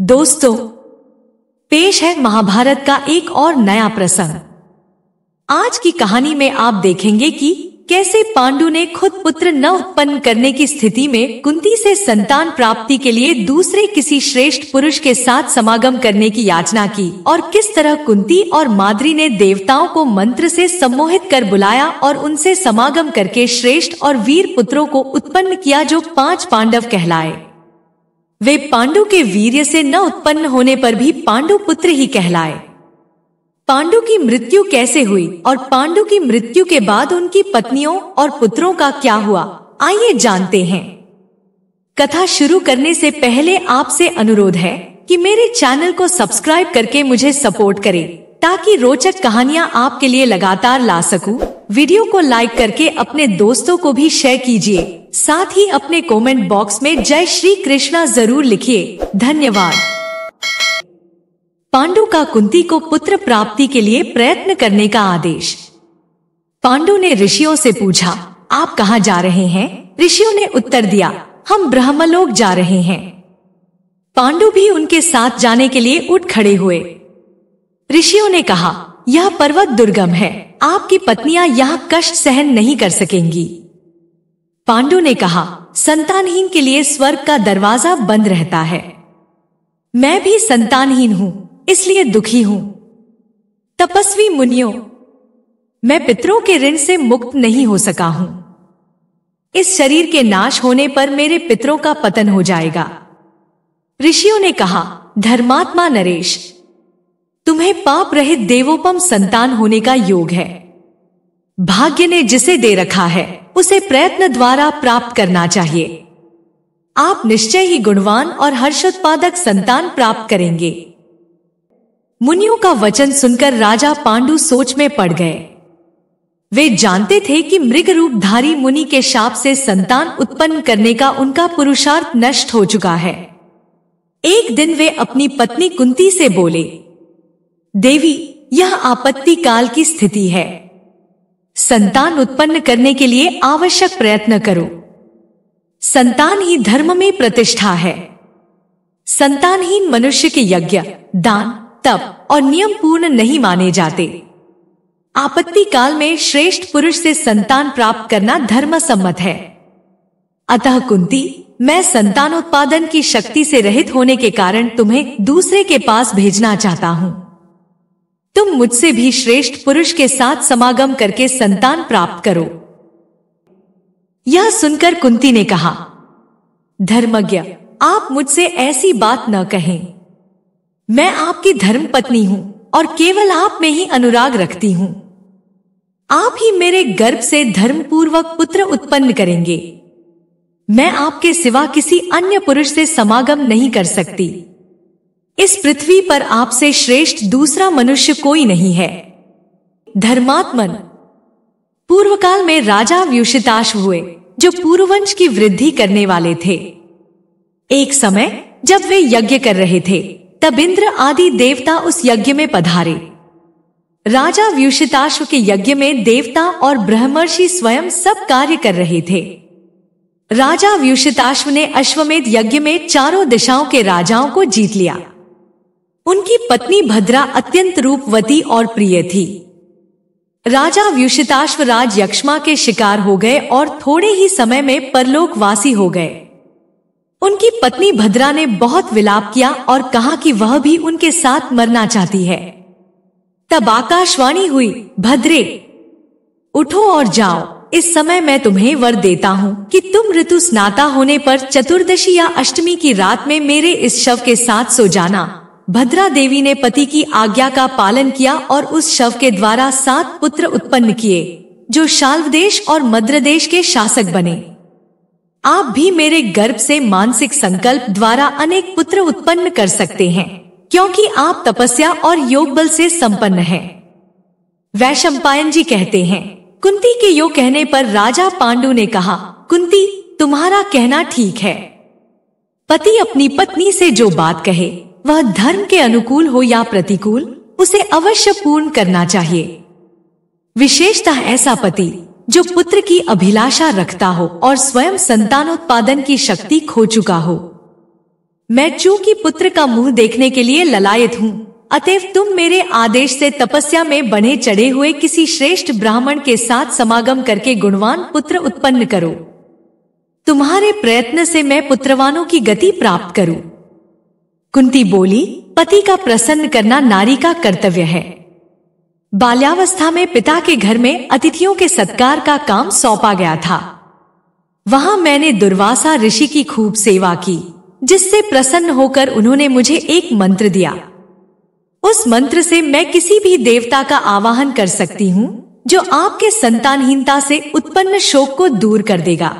दोस्तों पेश है महाभारत का एक और नया प्रसंग आज की कहानी में आप देखेंगे कि कैसे पांडु ने खुद पुत्र न उत्पन्न करने की स्थिति में कुंती से संतान प्राप्ति के लिए दूसरे किसी श्रेष्ठ पुरुष के साथ समागम करने की याचना की और किस तरह कुंती और माद्री ने देवताओं को मंत्र से सम्मोहित कर बुलाया और उनसे समागम करके श्रेष्ठ और वीर पुत्रों को उत्पन्न किया जो पांच पांडव कहलाए वे पांडु के वीर्य से न उत्पन्न होने पर भी पांडु पुत्र ही कहलाए पांडु की मृत्यु कैसे हुई और पांडु की मृत्यु के बाद उनकी पत्नियों और पुत्रों का क्या हुआ आइए जानते हैं कथा शुरू करने से पहले आपसे अनुरोध है कि मेरे चैनल को सब्सक्राइब करके मुझे सपोर्ट करें ताकि रोचक कहानियाँ आपके लिए लगातार ला सकूं। वीडियो को लाइक करके अपने दोस्तों को भी शेयर कीजिए साथ ही अपने कमेंट बॉक्स में जय श्री कृष्णा जरूर लिखिए धन्यवाद पांडु का कुंती को पुत्र प्राप्ति के लिए प्रयत्न करने का आदेश पांडु ने ऋषियों से पूछा आप कहाँ जा रहे हैं ऋषियों ने उत्तर दिया हम ब्रह्मलोक जा रहे हैं पांडु भी उनके साथ जाने के लिए उठ खड़े हुए ऋषियों ने कहा यह पर्वत दुर्गम है आपकी पत्नियां यह कष्ट सहन नहीं कर सकेंगी पांडु ने कहा संतानहीन के लिए स्वर्ग का दरवाजा बंद रहता है मैं भी संतानहीन हूं इसलिए दुखी हूं तपस्वी मुनियों मैं पितरों के ऋण से मुक्त नहीं हो सका हूं इस शरीर के नाश होने पर मेरे पितरों का पतन हो जाएगा ऋषियों ने कहा धर्मात्मा नरेश तुम्हें पाप रहित देवोपम संतान होने का योग है भाग्य ने जिसे दे रखा है उसे प्रयत्न द्वारा प्राप्त करना चाहिए आप निश्चय ही गुणवान और हर्षोत्पादक संतान प्राप्त करेंगे मुनियों का वचन सुनकर राजा पांडु सोच में पड़ गए वे जानते थे कि मृग रूपधारी मुनि के शाप से संतान उत्पन्न करने का उनका पुरुषार्थ नष्ट हो चुका है एक दिन वे अपनी पत्नी कुंती से बोले देवी यह आपत्ति काल की स्थिति है संतान उत्पन्न करने के लिए आवश्यक प्रयत्न करो संतान ही धर्म में प्रतिष्ठा है संतानहीन मनुष्य के यज्ञ दान तप और नियम पूर्ण नहीं माने जाते आपत्ति काल में श्रेष्ठ पुरुष से संतान प्राप्त करना धर्म सम्मत है अतः कुंती मैं संतान उत्पादन की शक्ति से रहित होने के कारण तुम्हें दूसरे के पास भेजना चाहता हूं तुम मुझसे भी श्रेष्ठ पुरुष के साथ समागम करके संतान प्राप्त करो यह सुनकर कुंती ने कहा धर्मज्ञ आप मुझसे ऐसी बात न कहें मैं आपकी धर्म पत्नी हूं और केवल आप में ही अनुराग रखती हूं आप ही मेरे गर्भ से धर्मपूर्वक पुत्र उत्पन्न करेंगे मैं आपके सिवा किसी अन्य पुरुष से समागम नहीं कर सकती इस पृथ्वी पर आपसे श्रेष्ठ दूसरा मनुष्य कोई नहीं है धर्मात्मन पूर्व काल में राजा व्यूषिताश हुए जो पूर्ववंश की वृद्धि करने वाले थे एक समय जब वे यज्ञ कर रहे थे तब इंद्र आदि देवता उस यज्ञ में पधारे राजा व्यूषिताश्व के यज्ञ में देवता और ब्रह्मर्षि स्वयं सब कार्य कर रहे थे राजा व्यूषिताश्व ने अश्वमेध यज्ञ में चारों दिशाओं के राजाओं को जीत लिया उनकी पत्नी भद्रा अत्यंत रूपवती और प्रिय थी राजा राज यक्षमा के शिकार हो गए और थोड़े ही समय में परलोकवासी हो गए उनकी पत्नी भद्रा ने बहुत विलाप किया और कहा कि वह भी उनके साथ मरना चाहती है तब आकाशवाणी हुई भद्रे उठो और जाओ इस समय मैं तुम्हें वर देता हूँ कि तुम ऋतु स्नाता होने पर चतुर्दशी या अष्टमी की रात में मेरे इस शव के साथ सो जाना भद्रा देवी ने पति की आज्ञा का पालन किया और उस शव के द्वारा सात पुत्र उत्पन्न किए जो शाल्वदेश और मद्रदेश के शासक बने आप भी मेरे गर्भ से मानसिक संकल्प द्वारा अनेक पुत्र उत्पन्न कर सकते हैं क्योंकि आप तपस्या और योग बल से संपन्न हैं। वैशंपायन जी कहते हैं कुंती के यो कहने पर राजा पांडु ने कहा कुंती तुम्हारा कहना ठीक है पति अपनी पत्नी से जो बात कहे वह धर्म के अनुकूल हो या प्रतिकूल उसे अवश्य पूर्ण करना चाहिए विशेषतः ऐसा पति जो पुत्र की अभिलाषा रखता हो और स्वयं संतानोत्पादन की शक्ति खो चुका हो मैं चूंकि पुत्र का मुंह देखने के लिए ललायत हूँ अतएव तुम मेरे आदेश से तपस्या में बने चढ़े हुए किसी श्रेष्ठ ब्राह्मण के साथ समागम करके गुणवान पुत्र उत्पन्न करो तुम्हारे प्रयत्न से मैं पुत्रवानों की गति प्राप्त करूं कुंती बोली पति का प्रसन्न करना नारी का कर्तव्य है बाल्यावस्था में पिता के घर में अतिथियों के सत्कार का काम सौंपा गया था वहां मैंने दुर्वासा ऋषि की खूब सेवा की जिससे प्रसन्न होकर उन्होंने मुझे एक मंत्र दिया उस मंत्र से मैं किसी भी देवता का आवाहन कर सकती हूँ जो आपके संतानहीनता से उत्पन्न शोक को दूर कर देगा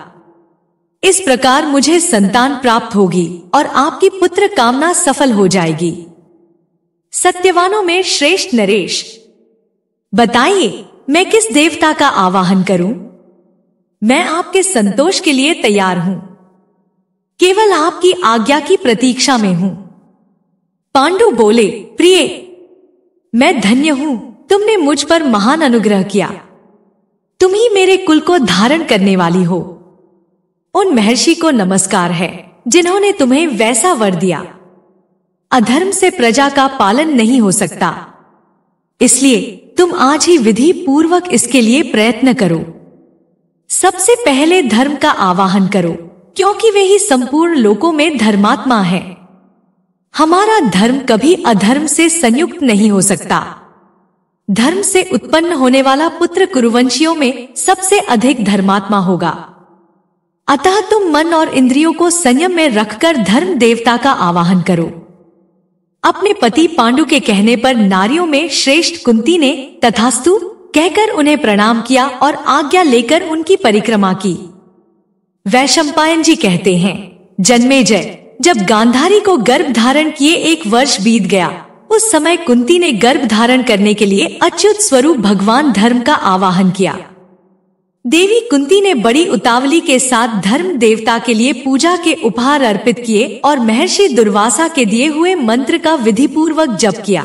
इस प्रकार मुझे संतान प्राप्त होगी और आपकी पुत्र कामना सफल हो जाएगी सत्यवानों में श्रेष्ठ नरेश बताइए मैं किस देवता का आवाहन करूं मैं आपके संतोष के लिए तैयार हूं केवल आपकी आज्ञा की प्रतीक्षा में हूं पांडु बोले प्रिय मैं धन्य हूं तुमने मुझ पर महान अनुग्रह किया तुम ही मेरे कुल को धारण करने वाली हो उन महर्षि को नमस्कार है जिन्होंने तुम्हें वैसा वर दिया अधर्म से प्रजा का पालन नहीं हो सकता इसलिए तुम आज ही विधि पूर्वक इसके लिए प्रयत्न करो सबसे पहले धर्म का आवाहन करो क्योंकि वे ही संपूर्ण लोकों में धर्मात्मा है हमारा धर्म कभी अधर्म से संयुक्त नहीं हो सकता धर्म से उत्पन्न होने वाला पुत्र कुरुवंशियों में सबसे अधिक धर्मात्मा होगा अतः तुम मन और इंद्रियों को संयम में रखकर धर्म देवता का आवाहन करो अपने पति पांडु के कहने पर नारियों में श्रेष्ठ कुंती ने तथास्तु कहकर उन्हें प्रणाम किया और आज्ञा लेकर उनकी परिक्रमा की वैशंपायन जी कहते हैं जन्मे जय जब गांधारी को गर्भ धारण किए एक वर्ष बीत गया उस समय कुंती ने गर्भ धारण करने के लिए अच्युत स्वरूप भगवान धर्म का आवाहन किया देवी कुंती ने बड़ी उतावली के साथ धर्म देवता के लिए पूजा के उपहार अर्पित किए और महर्षि दुर्वासा के दिए हुए मंत्र का विधि पूर्वक जप किया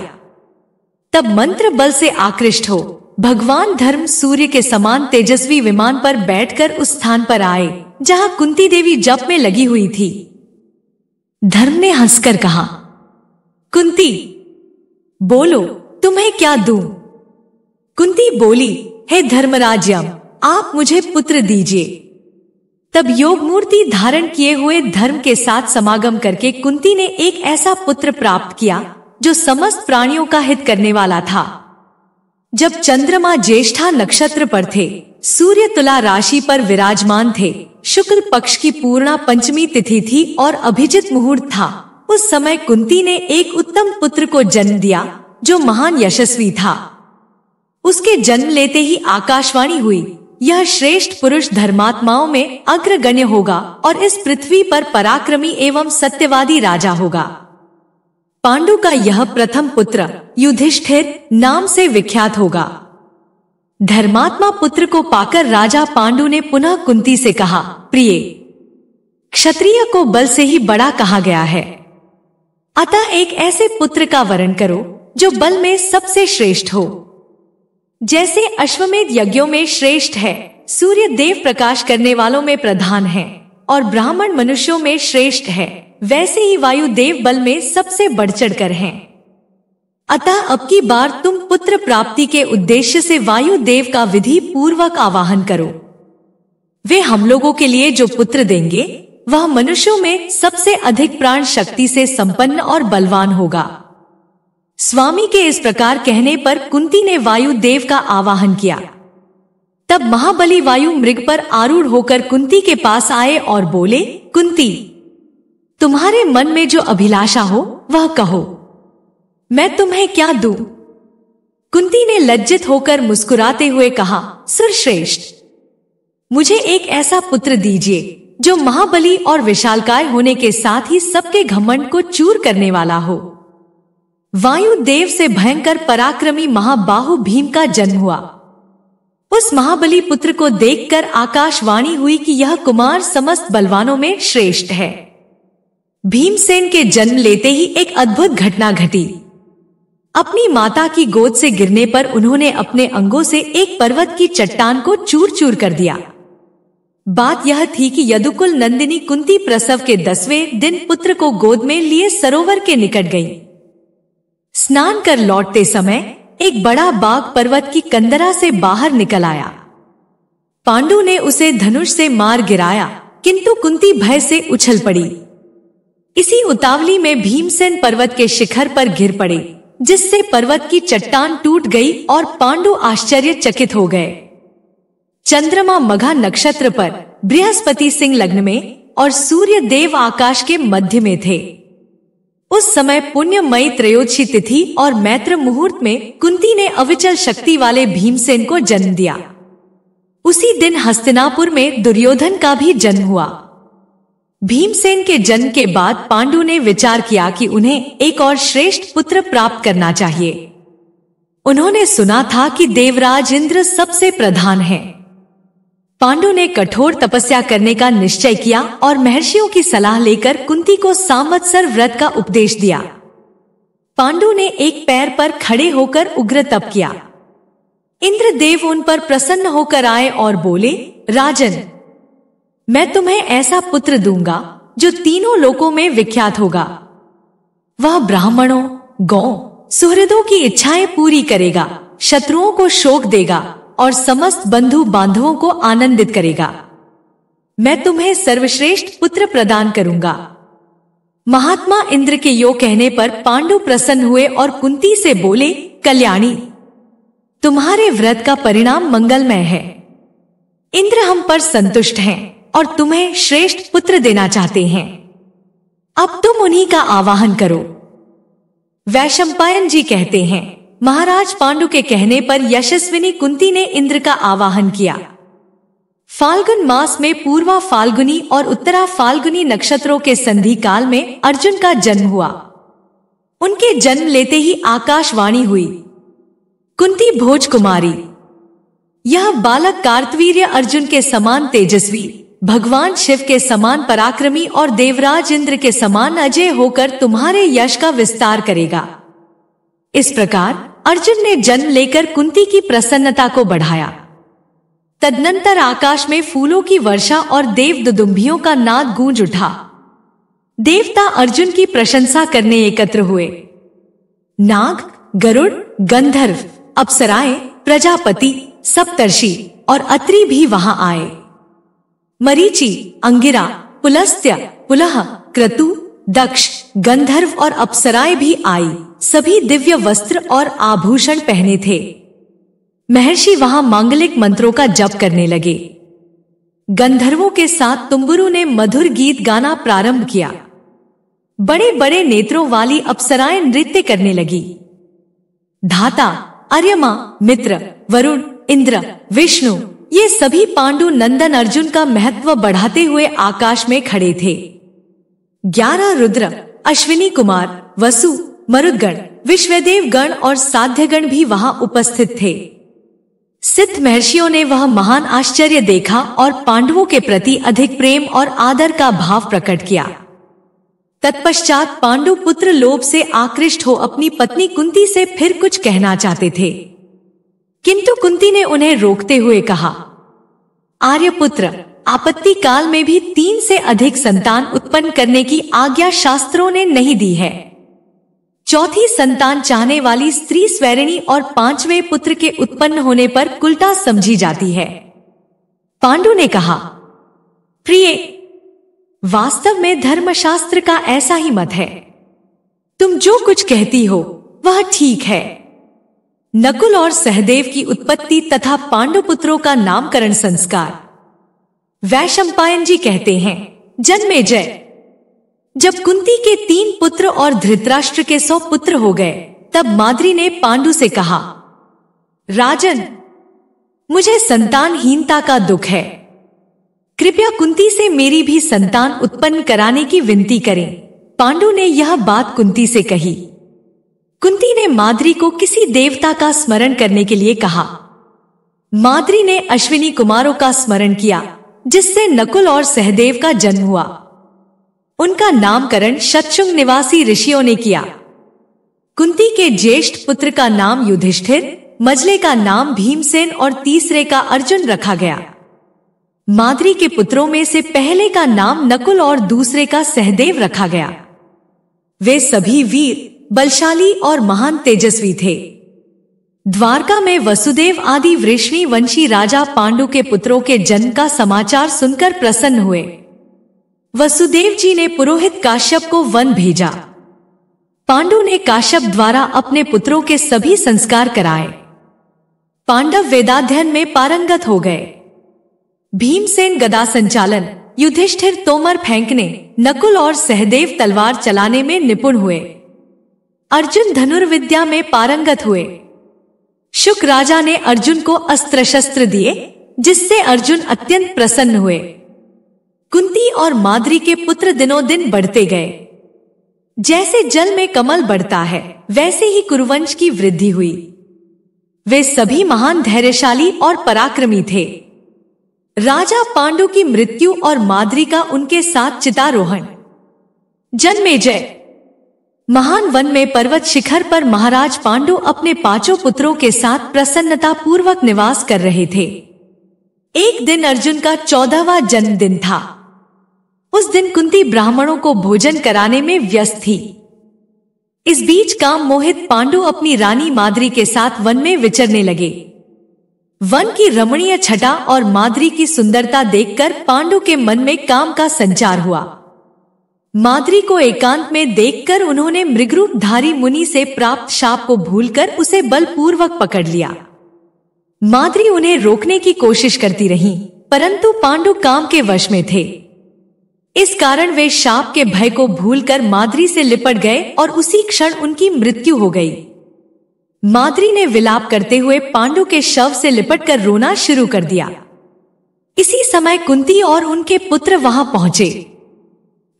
तब मंत्र बल से आकृष्ट हो भगवान धर्म सूर्य के समान तेजस्वी विमान पर बैठकर उस स्थान पर आए जहां कुंती देवी जप में लगी हुई थी धर्म ने हंसकर कहा कुंती बोलो तुम्हें क्या दू कुंती बोली हे धर्मराज आप मुझे पुत्र दीजिए तब योग मूर्ति धारण किए हुए धर्म के साथ समागम करके कुंती ने एक ऐसा पुत्र प्राप्त किया जो समस्त प्राणियों का हित करने वाला था जब चंद्रमा ज्येष्ठा नक्षत्र पर थे सूर्य तुला राशि पर विराजमान थे शुक्ल पक्ष की पूर्णा पंचमी तिथि थी और अभिजित मुहूर्त था उस समय कुंती ने एक उत्तम पुत्र को जन्म दिया जो महान यशस्वी था उसके जन्म लेते ही आकाशवाणी हुई यह श्रेष्ठ पुरुष धर्मात्माओं में अग्रगण्य होगा और इस पृथ्वी पर पराक्रमी एवं सत्यवादी राजा होगा पांडु का यह प्रथम पुत्र युधिष्ठिर नाम से विख्यात होगा धर्मात्मा पुत्र को पाकर राजा पांडु ने पुनः कुंती से कहा प्रिय क्षत्रिय को बल से ही बड़ा कहा गया है अतः एक ऐसे पुत्र का वरण करो जो बल में सबसे श्रेष्ठ हो जैसे अश्वमेध यज्ञों में श्रेष्ठ है सूर्य देव प्रकाश करने वालों में प्रधान है और ब्राह्मण मनुष्यों में श्रेष्ठ है वैसे ही वायु देव बल में सबसे बढ़ चढ़ कर है अतः अब की बार तुम पुत्र प्राप्ति के उद्देश्य से वायु देव का विधि पूर्वक आवाहन करो वे हम लोगों के लिए जो पुत्र देंगे वह मनुष्यों में सबसे अधिक प्राण शक्ति से संपन्न और बलवान होगा स्वामी के इस प्रकार कहने पर कुंती ने वायु देव का आवाहन किया तब महाबली वायु मृग पर आरूढ़ होकर कुंती के पास आए और बोले कुंती तुम्हारे मन में जो अभिलाषा हो वह कहो मैं तुम्हें क्या दू कुंती ने लज्जित होकर मुस्कुराते हुए कहा सुरश्रेष्ठ मुझे एक ऐसा पुत्र दीजिए जो महाबली और विशालकाय होने के साथ ही सबके घमंड को चूर करने वाला हो वायु देव से भयंकर पराक्रमी महाबाहु भीम का जन्म हुआ उस महाबली पुत्र को देखकर आकाशवाणी हुई कि यह कुमार समस्त बलवानों में श्रेष्ठ है भीमसेन के जन्म लेते ही एक अद्भुत घटना घटी अपनी माता की गोद से गिरने पर उन्होंने अपने अंगों से एक पर्वत की चट्टान को चूर चूर कर दिया बात यह थी कि यदुकुल नंदिनी कुंती प्रसव के दसवें दिन पुत्र को गोद में लिए सरोवर के निकट गई स्नान कर लौटते समय एक बड़ा बाघ पर्वत की कंदरा से बाहर निकल आया पांडु ने उसे धनुष से मार गिराया किंतु कुंती भय से उछल पड़ी इसी उतावली में भीमसेन पर्वत के शिखर पर गिर पड़े जिससे पर्वत की चट्टान टूट गई और पांडु आश्चर्यचकित हो गए चंद्रमा मघा नक्षत्र पर बृहस्पति सिंह लग्न में और सूर्य देव आकाश के मध्य में थे उस समय पुण्यमयी त्रयोदशी तिथि और मैत्र मुहूर्त में कुंती ने अविचल शक्ति वाले भीमसेन को जन्म दिया उसी दिन हस्तिनापुर में दुर्योधन का भी जन्म हुआ भीमसेन के जन्म के बाद पांडु ने विचार किया कि उन्हें एक और श्रेष्ठ पुत्र प्राप्त करना चाहिए उन्होंने सुना था कि देवराज इंद्र सबसे प्रधान हैं। पांडु ने कठोर तपस्या करने का निश्चय किया और महर्षियों की सलाह लेकर कुंती को सामवत्सर व्रत का उपदेश दिया पांडु ने एक पैर पर खड़े होकर उग्र तप किया इंद्रदेव उन पर प्रसन्न होकर आए और बोले राजन मैं तुम्हें ऐसा पुत्र दूंगा जो तीनों लोकों में विख्यात होगा वह ब्राह्मणों गौ सुहृदों की इच्छाएं पूरी करेगा शत्रुओं को शोक देगा और समस्त बंधु बांधवों को आनंदित करेगा मैं तुम्हें सर्वश्रेष्ठ पुत्र प्रदान करूंगा महात्मा इंद्र के यो कहने पर पांडु प्रसन्न हुए और कुंती से बोले कल्याणी तुम्हारे व्रत का परिणाम मंगलमय है इंद्र हम पर संतुष्ट हैं और तुम्हें श्रेष्ठ पुत्र देना चाहते हैं अब तुम उन्हीं का आवाहन करो वैशंपायन जी कहते हैं महाराज पांडु के कहने पर यशस्विनी कुंती ने इंद्र का आवाहन किया फाल्गुन मास में पूर्वा फाल्गुनी और उत्तरा फाल्गुनी नक्षत्रों के संधि काल में अर्जुन का जन्म हुआ उनके जन्म लेते ही आकाशवाणी हुई कुंती भोज कुमारी यह बालक कार्तवीर्य अर्जुन के समान तेजस्वी भगवान शिव के समान पराक्रमी और देवराज इंद्र के समान अजय होकर तुम्हारे यश का विस्तार करेगा इस प्रकार अर्जुन ने जन्म लेकर कुंती की प्रसन्नता को बढ़ाया तदनंतर आकाश में फूलों की वर्षा और देव दुदुम्बियों का नाद गूंज उठा देवता अर्जुन की प्रशंसा करने एकत्र हुए नाग गरुड़ गंधर्व अप्सराएं प्रजापति सप्तर्षि और अत्रि भी वहां आए मरीचि अंगिरा पुलस्त्य पुलह क्रतु दक्ष गंधर्व और अप्सराएं भी आई सभी दिव्य वस्त्र और आभूषण पहने थे महर्षि वहां मांगलिक मंत्रों का जप करने लगे गंधर्वों के साथ तुम्बुरु ने मधुर गीत गाना प्रारंभ किया बड़े बड़े नेत्रों वाली अप्सराएं नृत्य करने लगी धाता अर्यमा मित्र वरुण इंद्र विष्णु ये सभी पांडु नंदन अर्जुन का महत्व बढ़ाते हुए आकाश में खड़े थे ग्यारह रुद्र अश्विनी कुमार वसु मरुदगण विश्वदेव गण और साध्यगण भी वहां उपस्थित थे सिद्ध महर्षियों ने वह महान आश्चर्य देखा और पांडवों के प्रति अधिक प्रेम और आदर का भाव प्रकट किया तत्पश्चात पांडु पुत्र लोभ से आकृष्ट हो अपनी पत्नी कुंती से फिर कुछ कहना चाहते थे किंतु कुंती ने उन्हें रोकते हुए कहा आर्यपुत्र आपत्ति काल में भी तीन से अधिक संतान उत्पन्न करने की आज्ञा शास्त्रों ने नहीं दी है चौथी संतान चाहने वाली स्त्री स्वैरिणी और पांचवें पुत्र के उत्पन्न होने पर कुलटा समझी जाती है पांडु ने कहा प्रिय वास्तव में धर्मशास्त्र का ऐसा ही मत है तुम जो कुछ कहती हो वह ठीक है नकुल और सहदेव की उत्पत्ति तथा पांडु पुत्रों का नामकरण संस्कार वैशंपायन जी कहते हैं जन्मे जय जब कुंती के तीन पुत्र और धृतराष्ट्र के सौ पुत्र हो गए तब माद्री ने पांडु से कहा राजन मुझे संतानहीनता का दुख है कृपया कुंती से मेरी भी संतान उत्पन्न कराने की विनती करें पांडु ने यह बात कुंती से कही कुंती ने माद्री को किसी देवता का स्मरण करने के लिए कहा माद्री ने अश्विनी कुमारों का स्मरण किया जिससे नकुल और सहदेव का जन्म हुआ उनका नामकरण शतशुंग निवासी ऋषियों ने किया कुंती के ज्येष्ठ पुत्र का नाम युधिष्ठिर मजले का नाम भीमसेन और तीसरे का अर्जुन रखा गया माद्री के पुत्रों में से पहले का नाम नकुल और दूसरे का सहदेव रखा गया वे सभी वीर बलशाली और महान तेजस्वी थे द्वारका में वसुदेव आदि वृष्णि वंशी राजा पांडु के पुत्रों के जन्म का समाचार सुनकर प्रसन्न हुए वसुदेव जी ने पुरोहित काश्यप को वन भेजा पांडु ने काश्यप द्वारा अपने पुत्रों के सभी संस्कार कराए पांडव वेदाध्यन में पारंगत हो गए भीमसेन गदा संचालन युधिष्ठिर तोमर फेंकने नकुल और सहदेव तलवार चलाने में निपुण हुए अर्जुन धनुर्विद्या में पारंगत हुए शुक राजा ने अर्जुन को अस्त्र शस्त्र दिए जिससे अर्जुन अत्यंत प्रसन्न हुए कुंती और माद्री के पुत्र दिनों दिन बढ़ते गए जैसे जल में कमल बढ़ता है वैसे ही कुरुवंश की वृद्धि हुई वे सभी महान धैर्यशाली और पराक्रमी थे राजा पांडु की मृत्यु और माद्री का उनके साथ चितारोहण जन्मे जय महान वन में पर्वत शिखर पर महाराज पांडु अपने पांचों पुत्रों के साथ प्रसन्नता पूर्वक निवास कर रहे थे एक दिन अर्जुन का चौदहवा जन्मदिन था उस दिन कुंती ब्राह्मणों को भोजन कराने में व्यस्त थी इस बीच काम मोहित पांडु अपनी रानी मादरी के साथ वन में विचरने लगे वन की रमणीय छटा और मादरी की सुंदरता देखकर पांडु के मन में काम का संचार हुआ मादरी को एकांत में देखकर उन्होंने धारी मुनि से प्राप्त शाप को भूलकर उसे बलपूर्वक पकड़ लिया मादरी उन्हें रोकने की कोशिश करती रही परंतु पांडु काम के वश में थे इस कारण वे शाप के भय को भूलकर माद्री से लिपट गए और उसी क्षण उनकी मृत्यु हो गई माद्री ने विलाप करते हुए पांडु के शव से लिपटकर रोना शुरू कर दिया इसी समय कुंती और उनके पुत्र वहां पहुंचे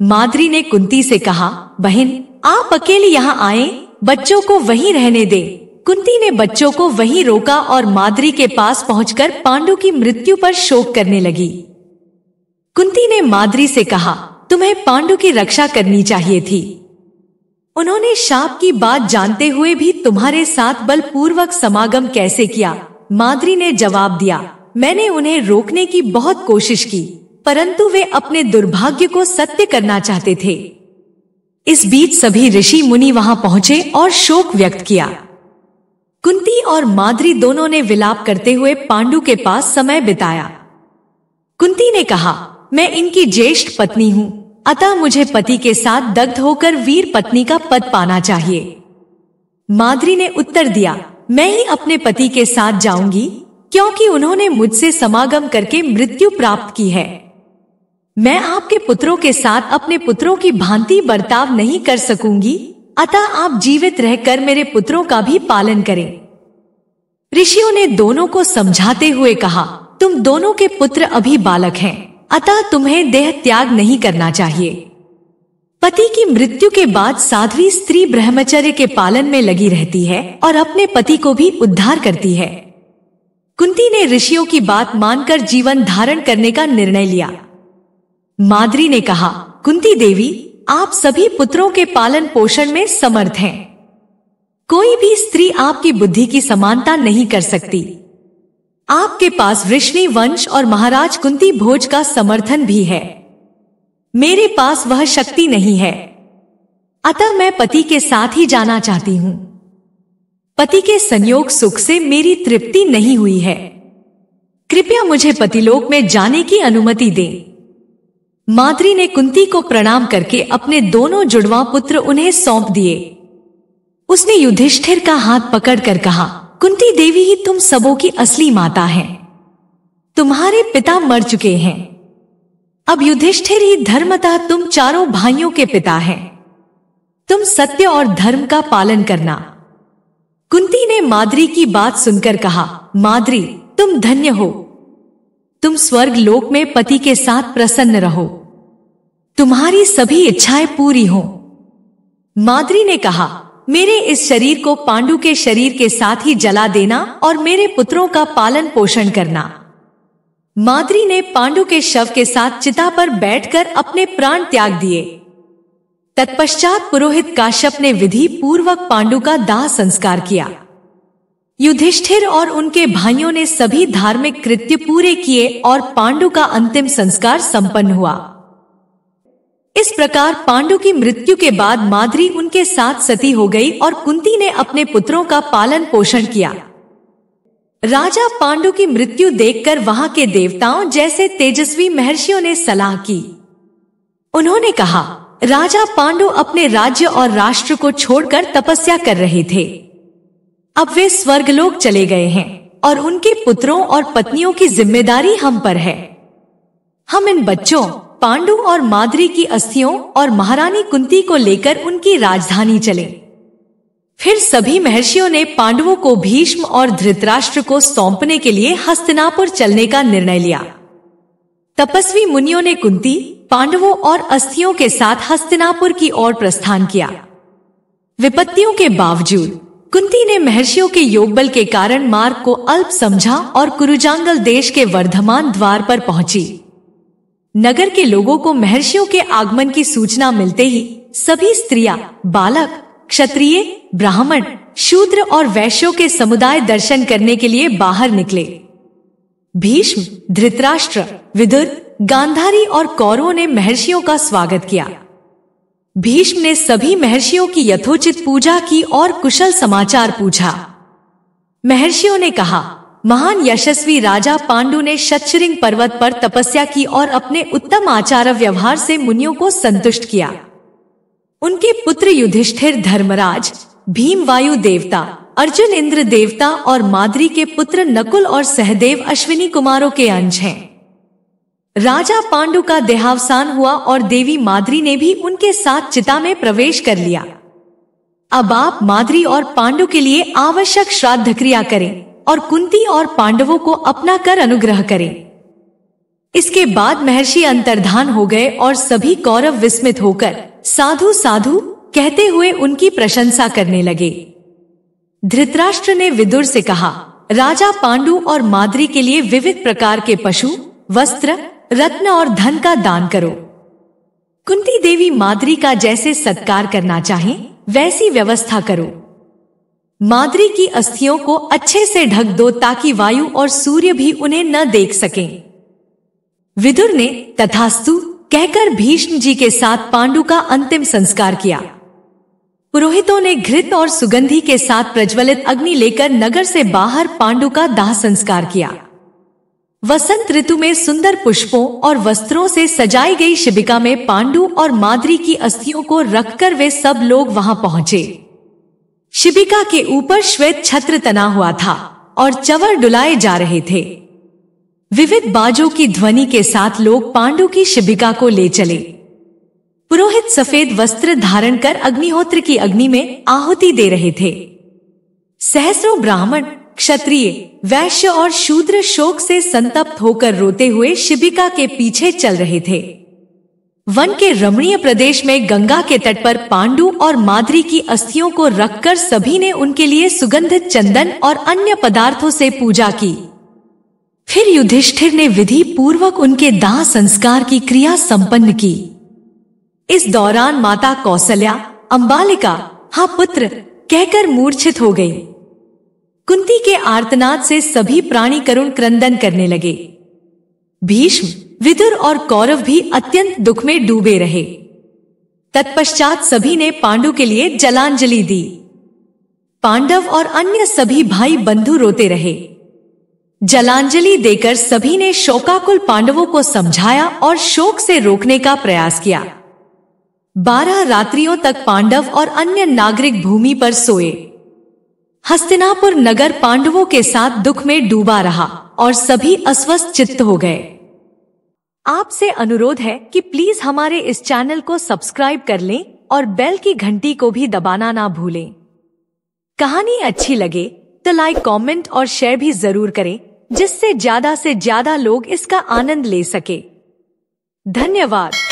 माद्री ने कुंती से कहा बहन आप अकेले यहाँ आए बच्चों को वहीं रहने दे कुंती ने बच्चों को वहीं रोका और माद्री के पास पहुंचकर पांडु की मृत्यु पर शोक करने लगी कुंती ने माद्री से कहा तुम्हें पांडु की रक्षा करनी चाहिए थी उन्होंने शाप की बात जानते हुए भी तुम्हारे साथ बलपूर्वक समागम कैसे किया माद्री ने जवाब दिया मैंने उन्हें रोकने की बहुत कोशिश की परंतु वे अपने दुर्भाग्य को सत्य करना चाहते थे इस बीच सभी ऋषि मुनि वहां पहुंचे और शोक व्यक्त किया कुंती और माद्री दोनों ने विलाप करते हुए पांडु के पास समय बिताया कुंती ने कहा मैं इनकी ज्येष्ठ पत्नी हूँ अतः मुझे पति के साथ दग्ध होकर वीर पत्नी का पद पाना चाहिए माधुरी ने उत्तर दिया मैं ही अपने पति के साथ जाऊंगी क्योंकि उन्होंने मुझसे समागम करके मृत्यु प्राप्त की है मैं आपके पुत्रों के साथ अपने पुत्रों की भांति बर्ताव नहीं कर सकूंगी अतः आप जीवित रहकर मेरे पुत्रों का भी पालन करें ऋषियों ने दोनों को समझाते हुए कहा तुम दोनों के पुत्र अभी बालक हैं अतः तुम्हें देह त्याग नहीं करना चाहिए पति की मृत्यु के बाद साध्वी स्त्री ब्रह्मचर्य के पालन में लगी रहती है और अपने पति को भी उद्धार करती है कुंती ने ऋषियों की बात मानकर जीवन धारण करने का निर्णय लिया माद्री ने कहा कुंती देवी आप सभी पुत्रों के पालन पोषण में समर्थ हैं कोई भी स्त्री आपकी बुद्धि की समानता नहीं कर सकती आपके पास ऋषि वंश और महाराज कुंती भोज का समर्थन भी है मेरे पास वह शक्ति नहीं है अतः मैं पति के साथ ही जाना चाहती हूं पति के संयोग सुख से मेरी तृप्ति नहीं हुई है कृपया मुझे पतिलोक में जाने की अनुमति दें माद्री ने कुंती को प्रणाम करके अपने दोनों जुड़वा पुत्र उन्हें सौंप दिए उसने युधिष्ठिर का हाथ पकड़कर कहा कुंती देवी ही तुम सबों की असली माता है तुम्हारे पिता मर चुके हैं अब युधिष्ठिर ही धर्मता तुम चारों भाइयों के पिता हैं तुम सत्य और धर्म का पालन करना कुंती ने माद्री की बात सुनकर कहा माद्री तुम धन्य हो तुम स्वर्ग लोक में पति के साथ प्रसन्न रहो तुम्हारी सभी इच्छाएं पूरी हो माद्री ने कहा मेरे इस शरीर को पांडु के शरीर के साथ ही जला देना और मेरे पुत्रों का पालन पोषण करना माद्री ने पांडु के शव के साथ चिता पर बैठकर अपने प्राण त्याग दिए तत्पश्चात पुरोहित काश्यप ने विधि पूर्वक पांडु का दाह संस्कार किया युधिष्ठिर और उनके भाइयों ने सभी धार्मिक कृत्य पूरे किए और पांडु का अंतिम संस्कार संपन्न हुआ इस प्रकार पांडु की मृत्यु के बाद माधुरी उनके साथ सती हो गई और कुंती ने अपने पुत्रों का पालन पोषण किया राजा पांडु की मृत्यु देखकर वहां के देवताओं जैसे तेजस्वी महर्षियों ने सलाह की उन्होंने कहा राजा पांडु अपने राज्य और राष्ट्र को छोड़कर तपस्या कर रहे थे अब वे स्वर्गलोक चले गए हैं और उनके पुत्रों और पत्नियों की जिम्मेदारी हम पर है हम इन बच्चों पांडु और माद्री की अस्थियों और महारानी कुंती को लेकर उनकी राजधानी चले फिर सभी महर्षियों ने पांडवों को भीष्म और धृतराष्ट्र को सौंपने के लिए हस्तिनापुर चलने का निर्णय लिया तपस्वी मुनियों ने कुंती पांडवों और अस्थियों के साथ हस्तिनापुर की ओर प्रस्थान किया विपत्तियों के बावजूद कुंती ने महर्षियों के योगबल के कारण मार्ग को अल्प समझा और कुरुजांगल देश के वर्धमान द्वार पर पहुंची नगर के लोगों को महर्षियों के आगमन की सूचना मिलते ही सभी स्त्रियां, बालक क्षत्रिय ब्राह्मण शूद्र और वैश्यों के समुदाय दर्शन करने के लिए बाहर निकले भीष्म धृतराष्ट्र विदुर गांधारी और कौरवों ने महर्षियों का स्वागत किया भीष्म ने सभी महर्षियों की यथोचित पूजा की और कुशल समाचार पूछा महर्षियों ने कहा महान यशस्वी राजा पांडु ने शतशृंग पर्वत पर तपस्या की और अपने उत्तम आचार व्यवहार से मुनियों को संतुष्ट किया उनके पुत्र युधिष्ठिर धर्मराज भीम वायु देवता अर्जुन इंद्र देवता और माद्री के पुत्र नकुल और सहदेव अश्विनी कुमारों के अंश हैं। राजा पांडु का देहावसान हुआ और देवी माद्री ने भी उनके साथ चिता में प्रवेश कर लिया अब आप माद्री और पांडु के लिए आवश्यक श्राद्ध क्रिया करें और कुंती और पांडवों को अपना कर अनुग्रह करें इसके बाद महर्षि अंतर्धान हो गए और सभी कौरव विस्मित होकर साधु साधु कहते हुए उनकी प्रशंसा करने लगे धृतराष्ट्र ने विदुर से कहा राजा पांडु और माद्री के लिए विविध प्रकार के पशु वस्त्र रत्न और धन का दान करो कुंती देवी माद्री का जैसे सत्कार करना चाहे वैसी व्यवस्था करो मादरी की अस्थियों को अच्छे से ढक दो ताकि वायु और सूर्य भी उन्हें न देख सके विदुर ने तथास्तु कहकर भीष्म जी के साथ पांडु का अंतिम संस्कार किया पुरोहितों ने घृत और सुगंधि के साथ प्रज्वलित अग्नि लेकर नगर से बाहर पांडु का दाह संस्कार किया वसंत ऋतु में सुंदर पुष्पों और वस्त्रों से सजाई गई शिबिका में पांडु और मादरी की अस्थियों को रखकर वे सब लोग वहां पहुंचे शिबिका के ऊपर श्वेत छत्र तना हुआ था और चवर डुलाए जा रहे थे विविध बाजों की ध्वनि के साथ लोग पांडु की शिबिका को ले चले पुरोहित सफेद वस्त्र धारण कर अग्निहोत्र की अग्नि में आहुति दे रहे थे सहस्रों ब्राह्मण क्षत्रिय वैश्य और शूद्र शोक से संतप्त होकर रोते हुए शिबिका के पीछे चल रहे थे वन के रमणीय प्रदेश में गंगा के तट पर पांडु और माद्री की अस्थियों को रखकर सभी ने उनके लिए सुगंधित चंदन और अन्य पदार्थों से पूजा की फिर युधिष्ठिर ने विधि पूर्वक उनके दाह संस्कार की क्रिया संपन्न की इस दौरान माता कौशल्या अंबालिका हा पुत्र कहकर मूर्छित हो गई कुंती के आर्तनाद से सभी प्राणी करुण क्रंदन करने लगे भीष्म विदुर और कौरव भी अत्यंत दुख में डूबे रहे तत्पश्चात सभी ने पांडु के लिए जलांजलि दी पांडव और अन्य सभी भाई बंधु रोते रहे जलांजलि देकर सभी ने शोकाकुल पांडवों को समझाया और शोक से रोकने का प्रयास किया बारह रात्रियों तक पांडव और अन्य नागरिक भूमि पर सोए हस्तिनापुर नगर पांडवों के साथ दुख में डूबा रहा और सभी अस्वस्थ चित्त हो गए आपसे अनुरोध है कि प्लीज हमारे इस चैनल को सब्सक्राइब कर लें और बेल की घंटी को भी दबाना ना भूलें कहानी अच्छी लगे तो लाइक कमेंट और शेयर भी जरूर करें जिससे ज्यादा से ज्यादा लोग इसका आनंद ले सके धन्यवाद